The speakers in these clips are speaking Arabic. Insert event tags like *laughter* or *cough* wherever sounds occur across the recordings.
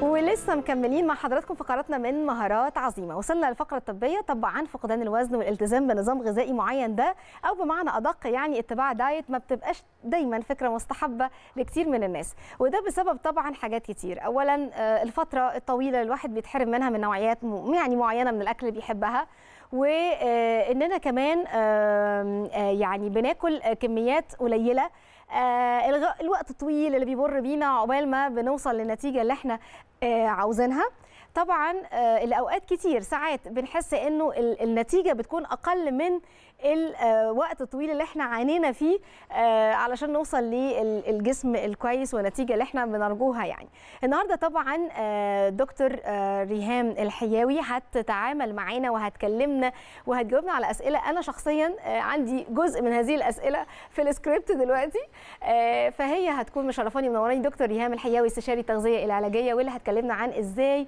ولسه مكملين مع حضراتكم فقراتنا من مهارات عظيمه وصلنا للفقره الطبيه طبعا فقدان الوزن والالتزام بنظام غذائي معين ده او بمعنى ادق يعني اتباع دايت ما بتبقاش دايما فكره مستحبه لكثير من الناس وده بسبب طبعا حاجات كتير اولا آه، الفتره الطويله الواحد بيتحرم منها من نوعيات يعني معينه من الاكل اللي بيحبها واننا آه، كمان آه، يعني بناكل كميات قليله آه، الوقت الطويل اللي بيمر بينا عقبال ما بنوصل للنتيجه اللي احنا آه، عاوزينها طبعا آه، الاوقات كتير ساعات بنحس انه النتيجه بتكون اقل من الوقت آه، الطويل اللي احنا عانينا فيه آه، علشان نوصل للجسم الكويس والنتيجه اللي احنا بنرجوها يعني النهارده طبعا آه، دكتور ريهام الحياوي هتتعامل معانا وهتكلمنا وهتجاوبنا على اسئله انا شخصيا عندي جزء من هذه الاسئله في السكريبت دلوقتي فهي هتكون مشرفاني منوراني دكتور ريهام الحياوي استشاري التغذيه العلاجيه واللي هتكلمنا عن ازاي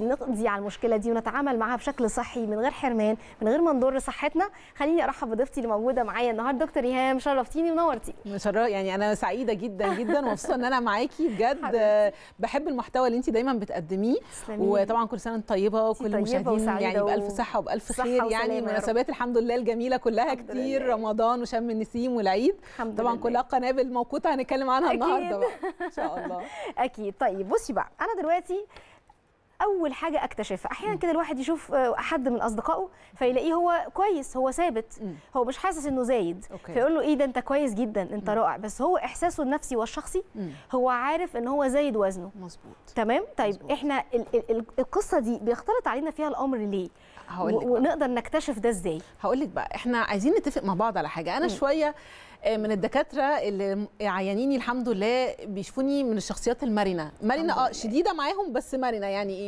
نقضي على المشكله دي ونتعامل معاها بشكل صحي من غير حرمان من غير ما نضر صحتنا خلينا خليني ارحب بضيفتي اللي موجوده معايا النهارده دكتور ايهام شرفتيني ونورتي مشرفه يعني انا سعيده جدا *laughs* جدا ومبسوطه ان انا معاكي بجد بحب المحتوى اللي انت دايما بتقدميه وطبعا كل سنه طيبه وكل المشاهدين يعني بالف صحه وبالف خير يعني مناسبات الحمد لله الجميله كلها كتير لله. رمضان وشم النسيم والعيد طبعا لله. كلها قنابل موقوته هنتكلم عنها النهارده بقى ان شاء الله *laughs* اكيد طيب بصي بقى انا دلوقتي اول حاجه اكتشفها احيانا كده الواحد يشوف آه، حد من اصدقائه فيلاقيه هو كويس هو ثابت هو مش حاسس انه زايد أوكي. فيقول له ايه ده انت كويس جدا انت رائع بس هو احساسه النفسي والشخصي هو عارف ان هو زايد وزنه مظبوط تمام طيب مزبوط. احنا ال ال القصه دي بيختلط علينا فيها الامر ليه هقولك ونقدر نكتشف ده ازاي هقول لك بقى احنا عايزين نتفق مع بعض على حاجه انا م. شويه آه، من الدكاتره اللي عيانيني الحمد لله بيشوفوني من الشخصيات المرنه مرنه اه شديده معاهم بس مرنه يعني ايه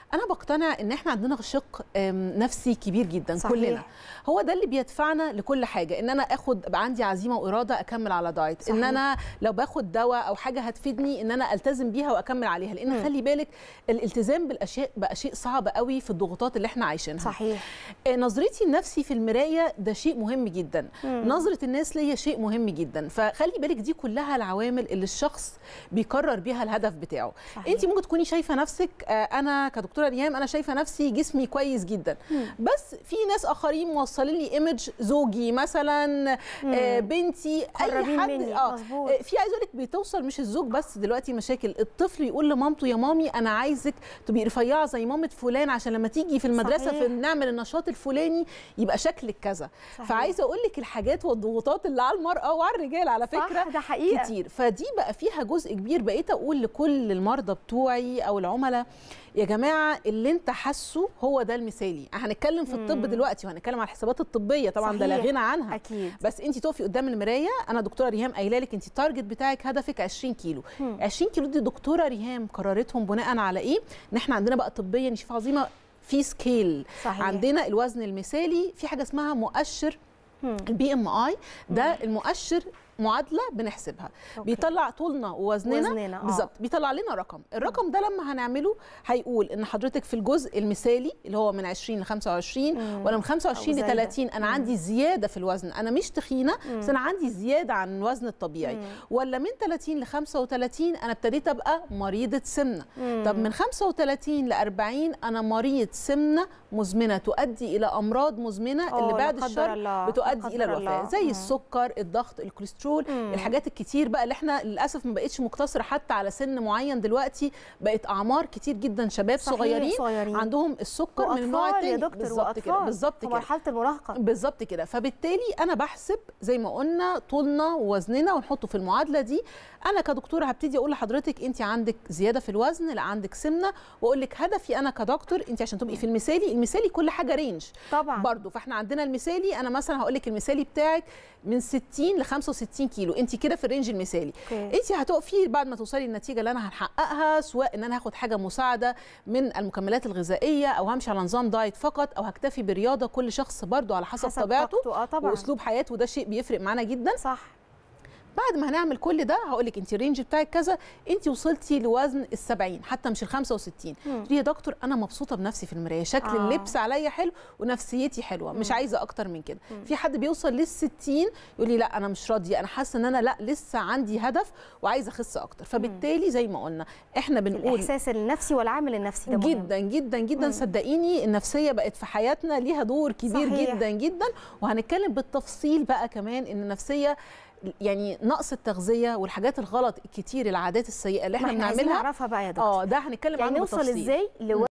انا بقتنع ان احنا عندنا شق نفسي كبير جدا صحيح. كلنا هو ده اللي بيدفعنا لكل حاجه ان انا اخد ابقى عندي عزيمه واراده اكمل على دايت صحيح. ان انا لو باخد دواء او حاجه هتفيدني ان انا التزم بيها واكمل عليها لان م. خلي بالك الالتزام بالاشياء بقى شيء صعب قوي في الضغوطات اللي احنا عايشينها صحيح آه، نظرتي لنفسي في المرايه ده شيء مهم جدا م. نظره الناس ليا شيء مهم جدا فخلي بالك دي كلها العوامل اللي الشخص بيقرر بيها الهدف بتاعه صحيح. انت ممكن تكوني شايفه نفسك آه، انا كدكتور دكتوره ريهام انا شايفه نفسي جسمي كويس جدا بس في ناس اخرين موصلين لي ايمج زوجي مثلا آه، بنتي اي حد مني. آه،, اه في عايز اقول لك بتوصل مش الزوج بس دلوقتي مشاكل الطفل يقول لمامته يا مامي انا عايزك تبقي رفيعه زي مامه فلان عشان لما تيجي في المدرسه صحيح. في نعمل النشاط الفلاني يبقى شكلك كذا فعايزه اقول لك الحاجات والضغوطات اللي على المراه وعلى الرجال على فكره صح ده حقيقة. كتير فدي بقى فيها جزء كبير بقيت اقول لكل المرضى بتوعي او العملاء يا جماعه اللي انت حاسه هو ده المثالي هنتكلم في الطب دلوقتي وهنتكلم على الحسابات الطبيه طبعا ده لا غنى عنها أكيد. بس انت تقفي قدام المرايه انا دكتوره ريهام قايله لك انت التارجت بتاعك هدفك 20 كيلو مم. 20 كيلو دي دكتوره ريهام قررتهم بناء على ايه ان احنا عندنا بقى طبيا نشوف عظيمه في سكيل صحيح. عندنا الوزن المثالي في حاجه اسمها مؤشر البي ام اي ده المؤشر معادله بنحسبها أوكي. بيطلع طولنا ووزننا, وزننا. آه. بالظبط بيطلع لنا رقم الرقم ده لما هنعمله هيقول ان حضرتك في الجزء المثالي اللي هو من 20 ل 25 مم. ولا من 25 ل 30 انا مم. عندي زياده في الوزن انا مش تخينه بس انا عندي زياده عن الوزن الطبيعي مم. ولا من 30 ل 35 انا ابتديت ابقى مريضه سمنه مم. طب من 35 ل 40 انا مريض سمنه مزمنه تؤدي الى امراض مزمنه اللي آه، بعد الشر بتؤدي الى الوفاه زي مم. السكر الضغط الكوليسترول الكوليسترول مم. الحاجات الكتير بقى اللي احنا للاسف ما بقتش مقتصره حتى على سن معين دلوقتي بقت اعمار كتير جدا شباب صغيرين, صغيرين عندهم السكر من نوع تاني بالظبط كده بالظبط كده مرحله المراهقه بالظبط كده فبالتالي انا بحسب زي ما قلنا طولنا ووزننا ونحطه في المعادله دي انا كدكتوره هبتدي اقول لحضرتك انت عندك زياده في الوزن لا عندك سمنه واقول لك هدفي انا كدكتور انت عشان تبقي في المثالي المثالي كل حاجه رينج طبعا برضه فاحنا عندنا المثالي انا مثلا هقول لك المثالي بتاعك من 60 ل 65 60 كيلو انت كده في الرينج المثالي انت هتقفي بعد ما توصلي النتيجه اللي انا هحققها سواء ان انا هاخد حاجه مساعده من المكملات الغذائيه او همشي على نظام دايت فقط او هكتفي برياضه كل شخص برده على حسب, حسب طبيعته آه، طبعا. واسلوب حياته وده شيء بيفرق معانا جدا صح بعد ما هنعمل كل ده هقول لك انت الرينج بتاعك كذا انت وصلتي لوزن ال 70 حتى مش ال 65 ليه يا دكتور انا مبسوطه بنفسي في المرايه شكل آه. اللبس عليا حلو ونفسيتي حلوه مش عايزه اكتر من كده مم. في حد بيوصل لل 60 يقول لي لا انا مش راضيه انا حاسه ان انا لا لسه عندي هدف وعايزه اخس اكتر فبالتالي زي ما قلنا احنا بنقول الاحساس النفسي والعامل النفسي ده جدا جدا جدا مم. صدقيني النفسيه بقت في حياتنا ليها دور كبير صحيح. جدا جدا وهنتكلم بالتفصيل بقى كمان ان النفسيه يعني نقص التغذيه والحاجات الغلط الكتير العادات السيئه اللي احنا بنعملها اه ده هنتكلم يعني عنه نوصل ازاي